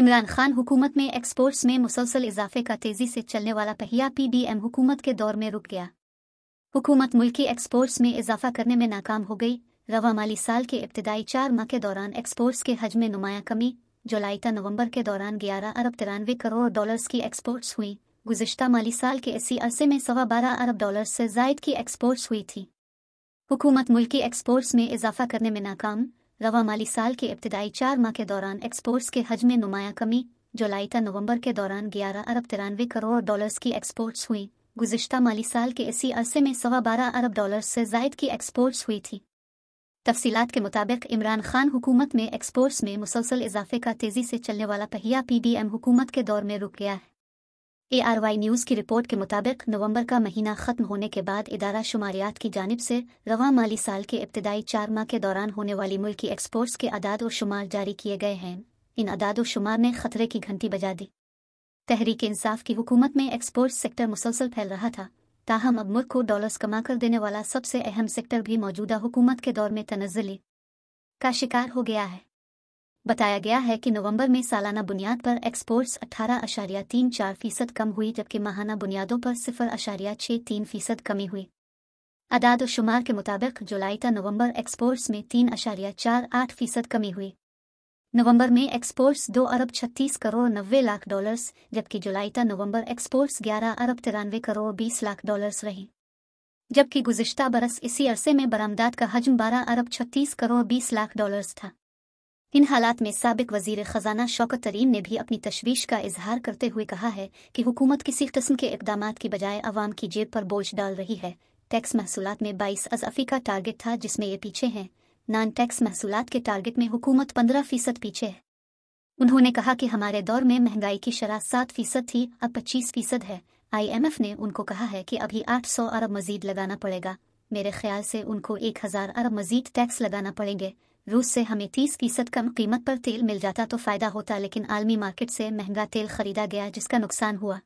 इमरान खान हुकूमत में एक्सपोर्ट्स में मुसलसल इजाफे का तेजी से चलने वाला पहिया पीडीएम हुकूमत के दौर में रुक गया हुकूमत मुल्की एक्सपोर्ट्स में इजाफा करने में नाकाम हो गई रवा माली साल के इब्तदाई चार माह के दौरान एक्सपोर्ट्स के हज में नुमाया कमी तक नवंबर के दौरान ग्यारह अरब तिरानवे करोड़ डॉलर्स की एक्सपोर्ट्स हुई गुजशत माली साल के इसी अरसे में सवा बारह अरब डॉलर से जायद की एक्सपोर्ट्स हुई थी हुकूमत मुल्की एक्सपोर्ट्स में इजाफा करने में नाकाम रवा माली साल के इब्तदाई चार माह के दौरान एक्सपोर्ट्स के हज में नुमाया कमी जुलाई तक नवंबर के दौरान ग्यारह अरब तिरानवे करोड़ डॉलर्स की एक्सपोर्ट्स हुई गुजशत माली साल के इसी अरसे में सवा बारह अरब डॉलर से जायद की एक्सपोर्ट्स हुई थी तफसीत के मुताबिक इमरान खान हुकूमत में एक्सपोर्ट्स में मुसलसल इजाफे का तेजी से चलने वाला पहिया पीडीएम हुकूमत के दौर में रुक गया है एआरवाई न्यूज़ की रिपोर्ट के मुताबिक नवंबर का महीना खत्म होने के बाद इदारा शुमारियात की जानब से रवा माली साल के इब्तदाई चार माह के दौरान होने वाली मुल्की एक्सपोर्ट्स के अदाद और शुमार जारी किए गए हैं इन अदाद और शुमार ने खतरे की घंटी बजा दी तहरीक इंसाफ की हुकूमत में एक्सपोर्ट सेक्टर मुसलसल फैल रहा था ताहम अब मुल्क को डॉलर्स कमा कर देने वाला सबसे अहम सेक्टर भी मौजूदा हुकूमत के दौर में तनजली का शिकार हो गया है बताया गया है कि नवंबर में सालाना बुनियाद पर एक्सपोर्ट्स अठारह अशारिया तीन चार फीसद कम हुई जबकि माहाना बुनियादों पर सिफर अशारिया छः तीन फीसद कमी हुई अदाद व शुमार के मुताबिक जुलाई तक नवंबर एक्सपोर्ट्स में तीन अशारिया चार आठ फीसद कमी हुई नवंबर में एक्सपोर्ट्स दो अरब छत्तीस करोड़ नब्बे लाख डॉलर्स जबकि जुलाई तक नवंबर एक्सपोर्ट्स ग्यारह अरब तिरानवे करोड़ बीस लाख डॉलर्स रही जबकि गुजशत बरस इसी अरसे में बरामदात का हजम बारह अरब छत्तीस करोड़ बीस लाख डॉलर्स था इन हालात में सबक वजीर खजाना शौकत तरीन ने भी अपनी तशवीश का इजहार करते हुए कहा है कि हुकूमत किसी कस्म के इकदाम की बजाय अवाम की जेब पर बोझ डाल रही है टैक्स महसूल में बाईस अजफी का टारगेट था जिसमें ये पीछे हैं नॉन टैक्स महसूल के टारगेट में हुकूमत पंद्रह फीसद पीछे है उन्होंने कहा कि हमारे दौर में महंगाई की शराह सात फीसद थी अब पच्चीस फीसद है आई एम एफ ने उनको कहा है कि अभी आठ सौ अरब मजीद लगाना पड़ेगा मेरे ख्याल से उनको एक हजार अरब मजीद टैक्स लगाना पड़ेंगे रूस से हमें तीस फीसद कम कीमत पर तेल मिल जाता तो फायदा होता लेकिन आलमी मार्केट से महंगा तेल खरीदा गया जिसका नुकसान हुआ